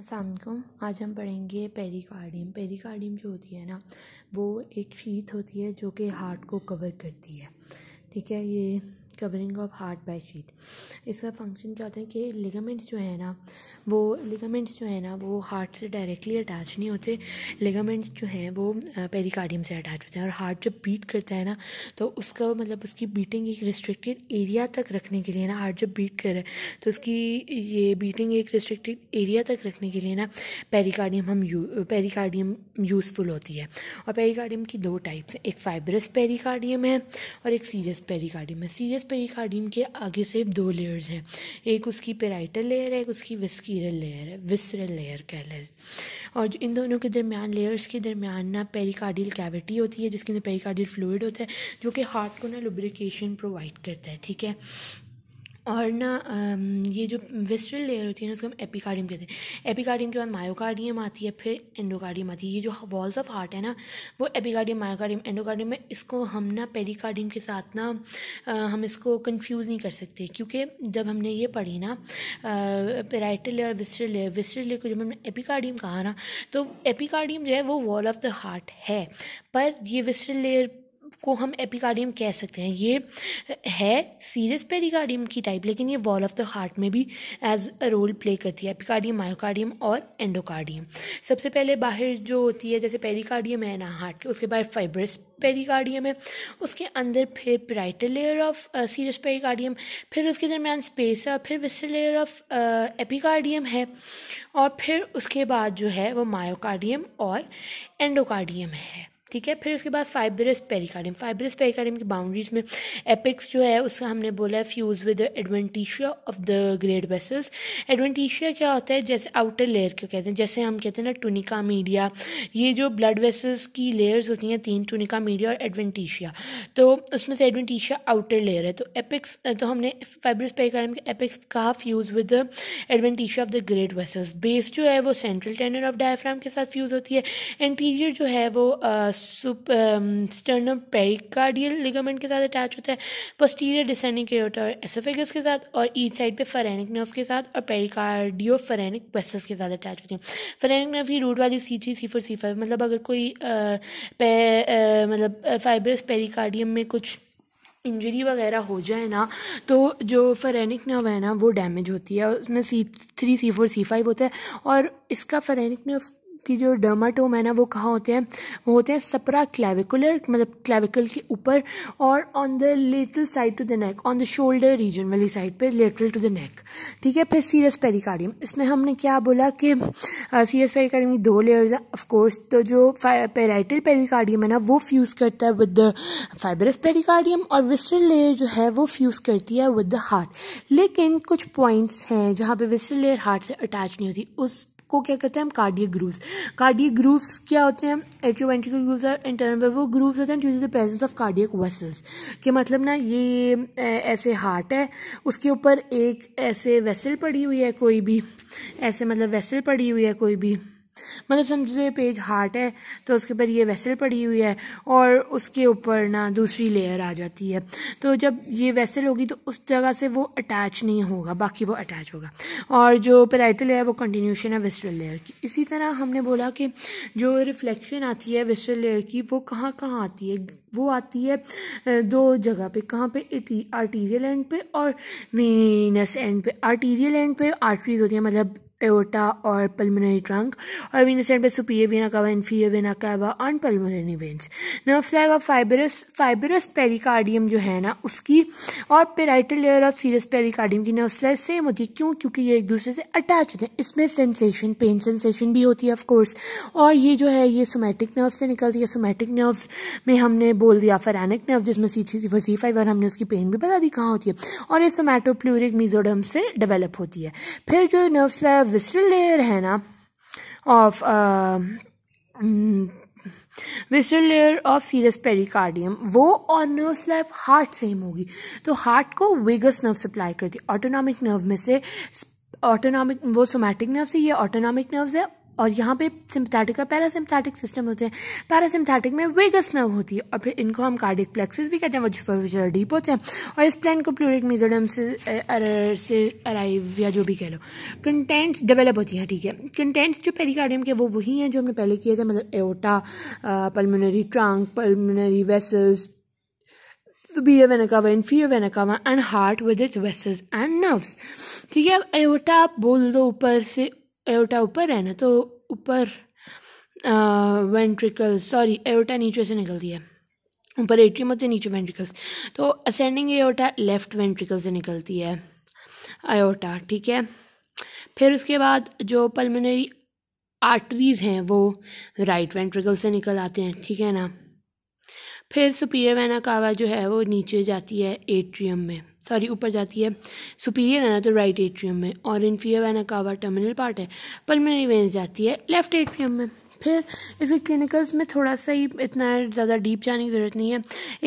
असलकुम आज हम पढ़ेंगे पेरिकार्डियम पेरिकार्डियम जो होती है ना वो एक शीत होती है जो कि हार्ट को कवर करती है ठीक है ये covering of heart by sheet इसका फंक्शन क्या होता है कि लिगामेंट्स जो है ना वो लिगामेंट्स जो है ना वो हार्ट से डायरेक्टली अटैच नहीं होते लिगामेंट्स जो हैं वो पेरिकार्डियम से अटैच होते हैं और हार्ट जब बीट करता है ना तो उसका मतलब उसकी बीटिंग एक रिस्ट्रिक्टेड एरिया तक रखने के लिए ना हार्ट जब बीट कर रहा है तो उसकी ये बीटिंग एक रिस्ट्रिक्टेड एरिया तक रखने के लिए ना पेरिकार्डियम हम यू पेरिकार्डियम यूज़फुल होती है और पेरिकार्डियम की दो टाइप्स हैं एक फाइब्रस पेरिकार्डियम है और एक सीरियस पेरिकार्डियम है सीरियस पेरिकार्डियम के आगे से दो लेयर्स हैं एक उसकी पेराइटल लेयर है एक उसकी विस्कीरल लेयर है विसरल लेयर कह लें और इन दोनों के दरमियान लेयर्स के दरमियान ना पेरिकार्डियल कैविटी होती है जिसके अंदर पेरिकार्डियल फ्लूड होता है जो कि हार्ट को ना लुब्रिकेशन प्रोवाइड करता है ठीक है और ना ये जो विस्ट्रल लेयर होती है ना उसको हम एपिकार्डियम कहते हैं एपिकार्डियम के बाद मायोकार्डियम आती है फिर एंडोकार्डियम आती है ये जो वॉल्स ऑफ हार्ट है ना वो एपिकार्डियम मायोकार्डियम एंडोकार्डियम में इसको हम ना पेरिकार्डियम के साथ ना हम इसको कंफ्यूज नहीं कर सकते क्योंकि जब हमने ये पढ़ी ना parietal layer visceral layer visceral layer को जब हमने एपिकार्डियम कहा ना तो एपिकार्डियम जो है वो वॉल ऑफ द हार्ट है पर ये विस्ट्रल लेयर को हम एपिकार्डियम कह सकते हैं ये है सीरियस पेरिकार्डियम की टाइप लेकिन ये वॉल ऑफ द हार्ट में भी एज अ रोल प्ले करती है एपिकार्डियम मायोकार्डियम और एंडोकार्डियम सबसे पहले बाहर जो होती है जैसे पेरिकार्डियम है ना हार्ट के उसके बाद फाइब्रस पेरिकार्डियम है उसके अंदर फिर parietal layer of serious pericardium फिर उसके दरमियान स्पेस है फिर विस्टर लेयर ऑफ एपिकार्डियम है और फिर उसके बाद जो है वो मायोकार्डियम और एंडोकार्डियम है ठीक है फिर उसके बाद फाइब्रस पेरिकार्डियम फाइब्रस पेरिकार्डियम की बाउंड्रीज में एपिक्स जो है उसका हमने बोला है fuse with adventitia of the great vessels adventitia क्या होता है जैसे आउटर लेयर क्यों कहते हैं जैसे हम कहते हैं ना टूनिका मीडिया ये जो ब्लड वेसल्स की लेयर्स होती हैं तीन टूनिका मीडिया और एडवेंटिशिया तो उसमें से एडवेंटिशिया आउटर लेयर है तो एपिक्स तो हमने फाइब्रस पेरिकार्डियम के एपिक्स कहा fuse with adventitia of the great vessels base जो है वो सेंट्रल टेंडन ऑफ डायफ्राम के साथ फ्यूज होती है इंटीरियर जो है वो uh, sup sternum pericardial ligament के साथ अटैच होता है पोस्टीरियर डिसेंडिंग और एसोफेगस के साथ और ईच साइड पे फरेनिक नर्व के साथ और पेरिकार्डियो फरेनिक वेसल्स के साथ अटैच होती है फरेनिक नर्व ही रूट वाली C three C four C five मतलब अगर कोई आ, आ, मतलब फाइबरस पेरिकार्डियम में कुछ इंजरी वगैरह हो जाए ना तो जो फरेनिक नर्व है ना वो डैमेज होती है उसमें C three C four C five होता है और इसका फरेनिक नर्व की जो डर्माटोम है ना वो कहाँ होते हैं वो होते हैं सपरा क्लेविकुलर मतलब क्लेविकल के ऊपर और on the lateral side to the neck on the shoulder region वाली साइड पे लेटरल टू द नेक ठीक है फिर सीरियस पेरिकार्डियम इसमें हमने क्या बोला कि सीरियस पेरिकार्डियम की दो लेयर्स हैं ऑफकोर्स तो जो पेराइटल पेरिकार्डियम है ना वो फ्यूज़ करता है विद द फाइबरस पेरिकार्डियम और विस्ट्रल लेयर जो है वो फ्यूज़ करती है विद द हार्ट लेकिन कुछ पॉइंट्स हैं जहाँ पे विस्ट्रल लेयर हार्ट से अटैच नहीं होती उस को क्या कहते हैं हम कार्डियक ग्रूव्स कार्डियक ग्रूव्स क्या होते हैं एट्रोवेंट्रिकल ग्रूव्स और इंटरनल वो ग्रूव्स होते हैं due to the presence of cardiac vessels के मतलब ना ये ऐसे हार्ट है उसके ऊपर एक ऐसे वेसल पड़ी हुई है कोई भी ऐसे मतलब वेसल पड़ी हुई है कोई भी मतलब समझ लो ये पेज हार्ट है तो उसके ऊपर ये वेसल पड़ी हुई है और उसके ऊपर ना दूसरी लेयर आ जाती है तो जब ये वेसल होगी तो उस जगह से वो अटैच नहीं होगा बाकी वो अटैच होगा और जो पेराइटल लेयर वो कंटिन्यूशन है वेस्टल लेयर की इसी तरह हमने बोला कि जो रिफ्लेक्शन आती है वेस्टल लेयर की वो कहाँ कहाँ आती है वो आती है दो जगह पे कहाँ पे आर्टीरियल एंड पे और वीनस एंड पे आर्टीरियल एंड पे आर्टरीज होती है मतलब aorta और pulmonary ट्रंक और वीनस एंड पे superior vena cava inferior vena cava and pulmonary veins nerve flag of fibrous fibrous pericardium जो है ना उसकी और parietal layer of serious pericardium की नर्व फ्लैग सेम होती है क्यों क्योंकि ये एक दूसरे से अटैच होते हैं इसमें सेंसेशन पेन सेंसेशन भी होती है ऑफकोर्स और ये जो है ये सोमेटिक नर्व से निकलती है सोमेटिक नर्व्स में हमने बोल दिया फरानिक नर्व जिसमें सी थी फोर सी फाइव और हमने उसकी पेन भी बता दी कहाँ होती है और ये सोमैटोप्लूरिक मीजोडम से डेवलप होती है फिर जो नर्व फ्लैग विसरल लेयर है ना of visceral layer of serious pericardium वो और नर्व स्लैब हार्ट सेम होगी तो हार्ट को वेगस नर्व सप्लाई करती है ऑटोनॉमिक नर्व में से ऑटोनॉमिक वो सोमैटिक नर्व से ये ऑटोनॉमिक नर्व्स है और यहाँ पे सिम्थेटिक और पैरासिम्थेटिक सिस्टम होते हैं पैरासिम्थेटिक में वेगस नर्व होती है और फिर इनको हम कार्डिक प्लेक्सिस भी कहते हैं वो जो डीप होते हैं और इस प्लान को प्लोरिक मेजोडम से से अराइव या जो भी कह लो कंटेंट्स डेवलप होती हैं ठीक है कंटेंट्स जो पेरिकार्डियम के वो वही हैं जो हमने पहले किए थे मतलब aorta pulmonary trunk pulmonary vessels superior vena cava, inferior vena one and heart with it vessels and nerves ठीक है अब एओटा बोल दो ऊपर से एओटा ऊपर है ना तो ऊपर वेंट्रिकल सॉरी एओटा नीचे से निकलती है ऊपर एट्रियम होते हैं नीचे वेंट्रिकल्स तो असेंडिंग एओटा लेफ्ट वेंट्रिकल से निकलती है आयोटा ठीक है फिर उसके बाद जो पल्मोनरी आर्टरीज हैं वो राइट वेंट्रिकल से निकल आते हैं ठीक है ना फिर सुपीरियर वेना कावा जो है वो नीचे जाती है एट्रियम में सॉरी ऊपर जाती है सुपीरियर है ना तो राइट एट्रियम में और inferior vena cava terminal part है पल्मनरी वेंस जाती है लेफ्ट एट्रियम में फिर इसके क्लिनिकल्स में थोड़ा सा ही इतना ज़्यादा डीप जाने की ज़रूरत नहीं है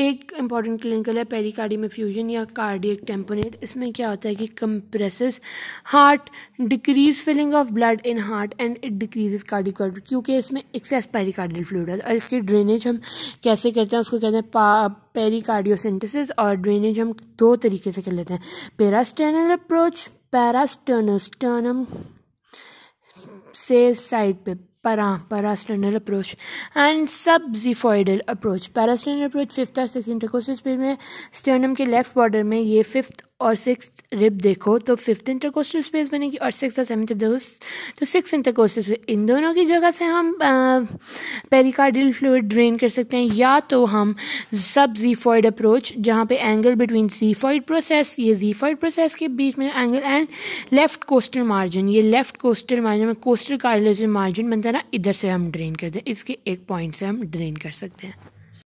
एक इंपॉर्टेंट क्लिनिकल है में फ्यूजन या कार्डियक टेम्पोनेट इसमें क्या होता है कि compresses heart decrease filling of blood in heart and it decrease cardiac क्योंकि इसमें एक्सेस पेरिकार्डियल फ्लूड है और इसकी ड्रेनेज हम कैसे करते हैं उसको कहते हैं पेरिकार्डियोसिंथेसिस और ड्रेनेज हम दो तरीके से कर लेते हैं पेरास्टर्नल अप्रोच पैरास्टर्नोस्टर्नम से साइड पे para parasternal approach and subxiphoidal approach parasternal approach fifth और sixth intercostal space में sternum के left border में ये fifth और सिक्स रिप देखो तो फिफ्थ इंटरकोस्टल स्पेस बनेगी और सिक्स और सेवन्थ रिप देखो तो सिक्स इंटरकोस्टल स्पेस इन दोनों की जगह से हम पेरिकार्डियल फ्लूड ड्रेन कर सकते हैं या तो हम सब जीफॉइड अप्रोच जहाँ पे एंगल बिटवीन जीफॉइड प्रोसेस ये जीफॉइड प्रोसेस के बीच में angle and left costal margin ये लेफ्ट कोस्टल मार्जिन में कोस्टल कार्डियल मार्जिन बनता है ना इधर से हम ड्रेन कर दें इसके एक पॉइंट से हम ड्रेन कर सकते हैं